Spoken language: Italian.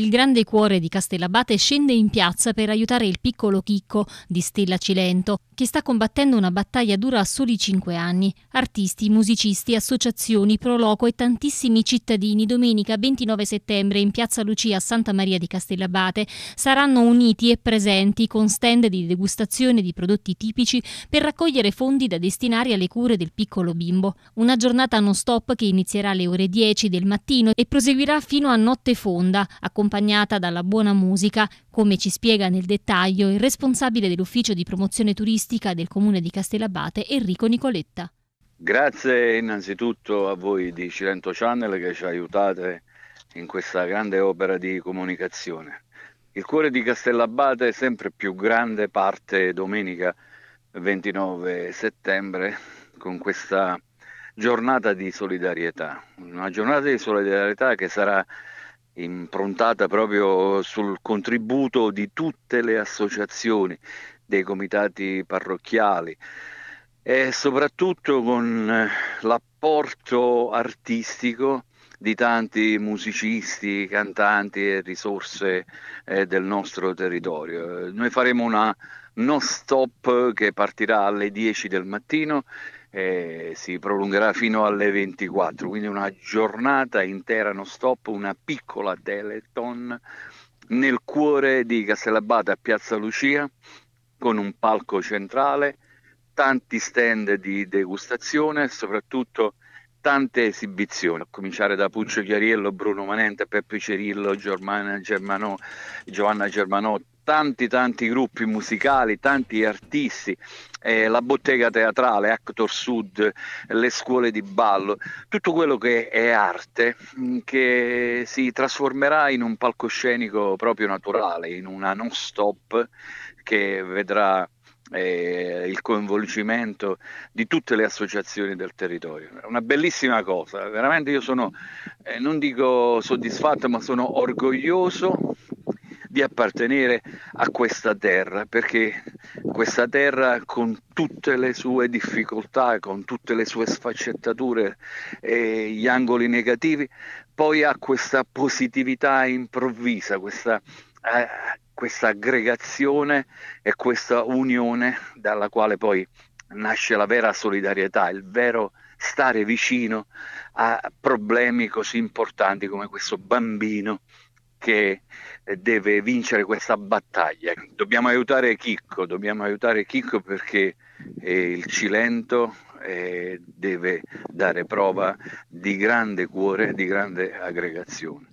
Il grande cuore di Castellabate scende in piazza per aiutare il piccolo Chicco di Stella Cilento, che sta combattendo una battaglia dura a soli cinque anni. Artisti, musicisti, associazioni, proloco e tantissimi cittadini domenica 29 settembre in piazza Lucia a Santa Maria di Castellabate saranno uniti e presenti con stand di degustazione di prodotti tipici per raccogliere fondi da destinare alle cure del piccolo bimbo. Una giornata non stop che inizierà alle ore 10 del mattino e proseguirà fino a notte fonda, accompagnata accompagnata dalla buona musica, come ci spiega nel dettaglio il responsabile dell'ufficio di promozione turistica del comune di Castellabate, Enrico Nicoletta. Grazie innanzitutto a voi di Cilento Channel che ci aiutate in questa grande opera di comunicazione. Il cuore di Castellabate è sempre più grande parte domenica 29 settembre con questa giornata di solidarietà, una giornata di solidarietà che sarà improntata proprio sul contributo di tutte le associazioni, dei comitati parrocchiali e soprattutto con eh, la l'apporto artistico di tanti musicisti, cantanti e risorse eh, del nostro territorio. Noi faremo una non stop che partirà alle 10 del mattino e si prolungherà fino alle 24, quindi una giornata intera non stop, una piccola teleton nel cuore di Castellabate a Piazza Lucia con un palco centrale tanti stand di degustazione e soprattutto tante esibizioni, a cominciare da Puccio Chiariello, Bruno Manente, Peppe Cerillo, Germana Giovanna Germanò, tanti tanti gruppi musicali, tanti artisti, eh, la bottega teatrale, Actor Sud, le scuole di ballo, tutto quello che è arte mm, che si trasformerà in un palcoscenico proprio naturale, in una non stop che vedrà eh, il coinvolgimento di tutte le associazioni del territorio. Una bellissima cosa, veramente io sono, eh, non dico soddisfatto, ma sono orgoglioso di appartenere a questa terra, perché questa terra con tutte le sue difficoltà, con tutte le sue sfaccettature e gli angoli negativi, poi ha questa positività improvvisa, questa eh, questa aggregazione e questa unione dalla quale poi nasce la vera solidarietà, il vero stare vicino a problemi così importanti come questo bambino che eh, deve vincere questa battaglia. Dobbiamo aiutare Chicco, dobbiamo aiutare Chicco perché eh, il Cilento eh, deve dare prova di grande cuore, di grande aggregazione.